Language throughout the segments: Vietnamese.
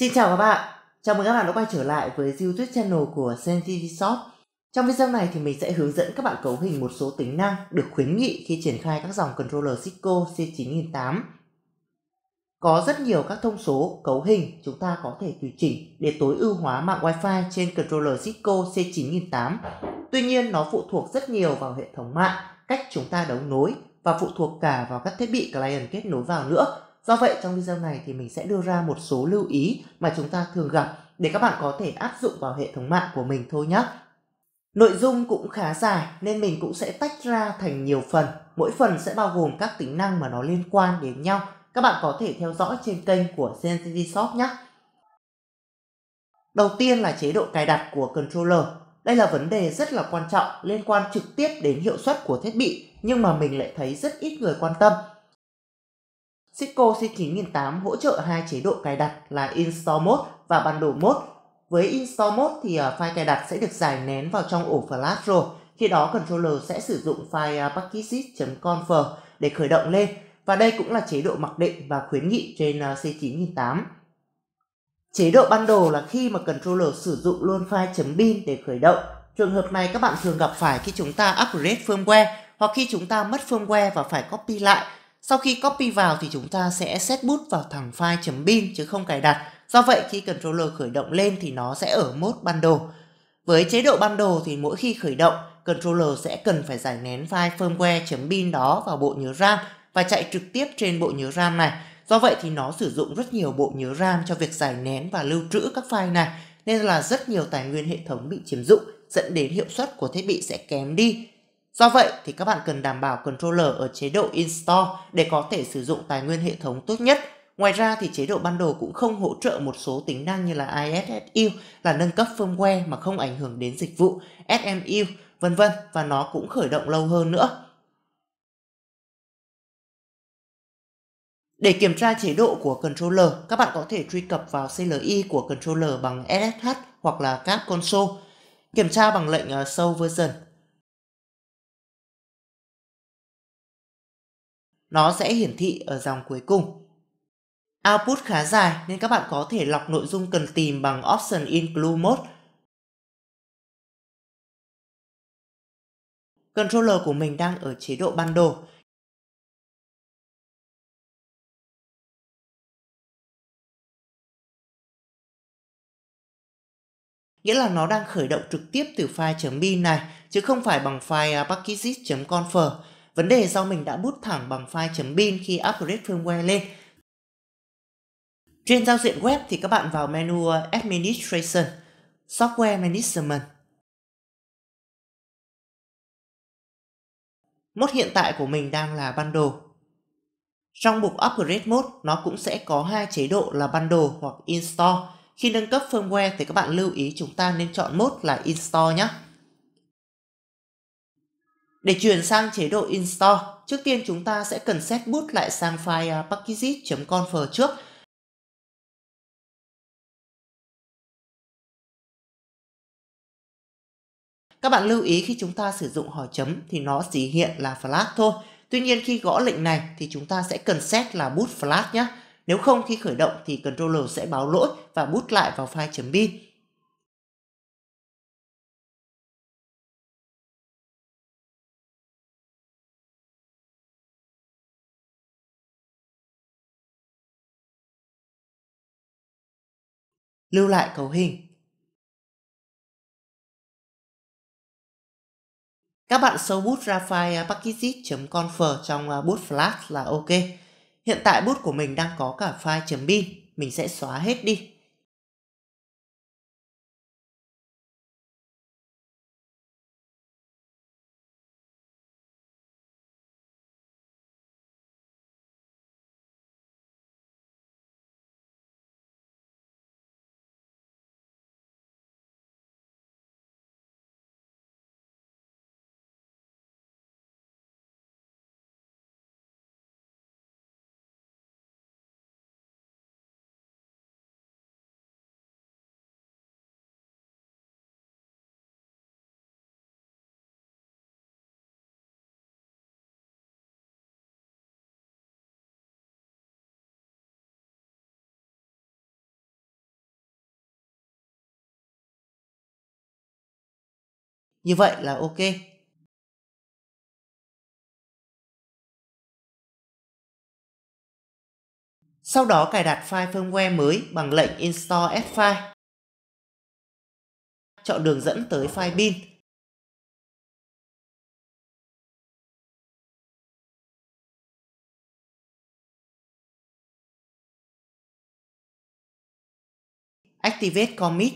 Xin chào các bạn, chào mừng các bạn đã quay trở lại với YouTube channel của Sentity Shop. Trong video này thì mình sẽ hướng dẫn các bạn cấu hình một số tính năng được khuyến nghị khi triển khai các dòng controller Cisco C9008. Có rất nhiều các thông số cấu hình chúng ta có thể tùy chỉnh để tối ưu hóa mạng Wi-Fi trên controller Cisco C9008. Tuy nhiên nó phụ thuộc rất nhiều vào hệ thống mạng, cách chúng ta đấu nối và phụ thuộc cả vào các thiết bị client kết nối vào nữa Do vậy trong video này thì mình sẽ đưa ra một số lưu ý mà chúng ta thường gặp để các bạn có thể áp dụng vào hệ thống mạng của mình thôi nhé. Nội dung cũng khá dài nên mình cũng sẽ tách ra thành nhiều phần. Mỗi phần sẽ bao gồm các tính năng mà nó liên quan đến nhau. Các bạn có thể theo dõi trên kênh của CNCT Shop nhé. Đầu tiên là chế độ cài đặt của controller. Đây là vấn đề rất là quan trọng liên quan trực tiếp đến hiệu suất của thiết bị nhưng mà mình lại thấy rất ít người quan tâm Cisco C9008 hỗ trợ hai chế độ cài đặt là Install Mode và Bundle Mode. Với Install Mode thì ờ, file cài đặt sẽ được giải nén vào trong ổ flash rồi. Khi đó controller sẽ sử dụng file ờ, packages.conf để khởi động lên và đây cũng là chế độ mặc định và khuyến nghị trên ờ, C9008. Chế độ bundle là khi mà controller sử dụng luôn file .bin để khởi động. Trường hợp này các bạn thường gặp phải khi chúng ta upgrade firmware hoặc khi chúng ta mất firmware và phải copy lại sau khi copy vào thì chúng ta sẽ set bút vào thằng file .bin chứ không cài đặt. Do vậy khi controller khởi động lên thì nó sẽ ở mode bundle. Với chế độ bundle thì mỗi khi khởi động, controller sẽ cần phải giải nén file firmware .bin đó vào bộ nhớ RAM và chạy trực tiếp trên bộ nhớ RAM này. Do vậy thì nó sử dụng rất nhiều bộ nhớ RAM cho việc giải nén và lưu trữ các file này, nên là rất nhiều tài nguyên hệ thống bị chiếm dụng dẫn đến hiệu suất của thiết bị sẽ kém đi Do vậy thì các bạn cần đảm bảo controller ở chế độ install để có thể sử dụng tài nguyên hệ thống tốt nhất. Ngoài ra thì chế độ ban đầu cũng không hỗ trợ một số tính năng như là ISSU e là nâng cấp firmware mà không ảnh hưởng đến dịch vụ, SMU, e vân vân và nó cũng khởi động lâu hơn nữa. Để kiểm tra chế độ của controller, các bạn có thể truy cập vào CLI của controller bằng SSH hoặc là các console. Kiểm tra bằng lệnh ờ, show version Nó sẽ hiển thị ở dòng cuối cùng. Output khá dài nên các bạn có thể lọc nội dung cần tìm bằng option include mode. Controller của mình đang ở chế độ ban đồ. Nghĩa là nó đang khởi động trực tiếp từ file .bin này, chứ không phải bằng file packageit.confer. Vấn đề do mình đã bút thẳng bằng file .bin khi upgrade firmware lên. Trên giao diện web thì các bạn vào menu Administration, Software Management. Mode hiện tại của mình đang là Bundle. Trong mục Upgrade Mode, nó cũng sẽ có hai chế độ là Bundle hoặc Install. Khi nâng cấp firmware thì các bạn lưu ý chúng ta nên chọn mode là Install nhé. Để chuyển sang chế độ Install, trước tiên chúng ta sẽ cần set boot lại sang file à, packageit.conf trước Các bạn lưu ý khi chúng ta sử dụng hỏi chấm thì nó chỉ hiện là flag thôi. Tuy nhiên khi gõ lệnh này thì chúng ta sẽ cần set là boot flag nhé. Nếu không khi khởi động thì controller sẽ báo lỗi và boot lại vào file .bin. lưu lại cấu hình. Các bạn sâu bút ra file packageit.confer trong à, bút flash là ok. Hiện tại bút của mình đang có cả file .bin, mình sẽ xóa hết đi. Như vậy là ok. Sau đó cài đặt file firmware mới bằng lệnh install F-File. Chọn đường dẫn tới file bin. Activate Commit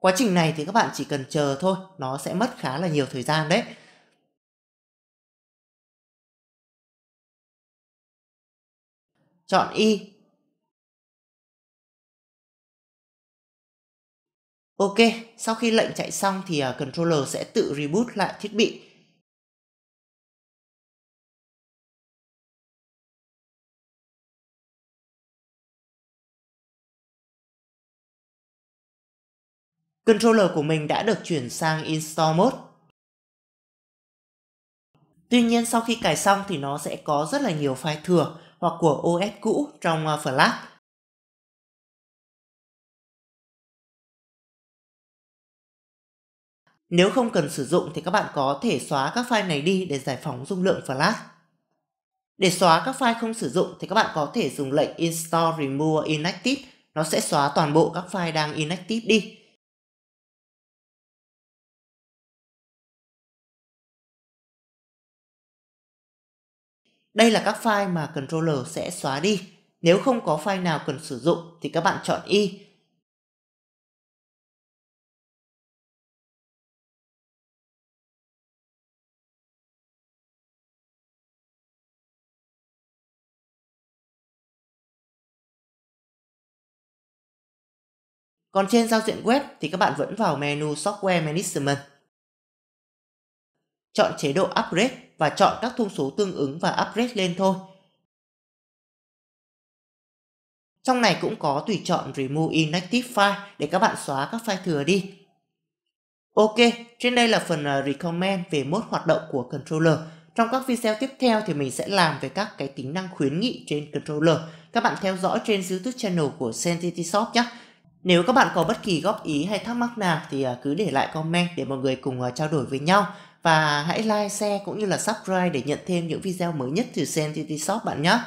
Quá trình này thì các bạn chỉ cần chờ thôi, nó sẽ mất khá là nhiều thời gian đấy. Chọn Y. Ok, sau khi lệnh chạy xong thì à, controller sẽ tự reboot lại thiết bị controller của mình đã được chuyển sang install mode. Tuy nhiên sau khi cài xong thì nó sẽ có rất là nhiều file thừa hoặc của OS cũ trong ờ, Flash. Nếu không cần sử dụng thì các bạn có thể xóa các file này đi để giải phóng dung lượng Flash. Để xóa các file không sử dụng thì các bạn có thể dùng lệnh install remove inactive, nó sẽ xóa toàn bộ các file đang inactive đi. Đây là các file mà controller sẽ xóa đi. Nếu không có file nào cần sử dụng thì các bạn chọn Y. Còn trên giao diện web thì các bạn vẫn vào menu Software Management. Chọn chế độ Upgrade và chọn các thông số tương ứng và upgrade lên thôi. Trong này cũng có tùy chọn Remove Inactive File để các bạn xóa các file thừa đi. Ok, trên đây là phần à, recommend về mốt hoạt động của controller. Trong các video tiếp theo thì mình sẽ làm về các cái tính năng khuyến nghị trên controller. Các bạn theo dõi trên YouTube channel của Sentity Shop nhé. Nếu các bạn có bất kỳ góp ý hay thắc mắc nào thì à, cứ để lại comment để mọi người cùng à, trao đổi với nhau và hãy like, share cũng như là subscribe để nhận thêm những video mới nhất từ Sentity Shop bạn nhé.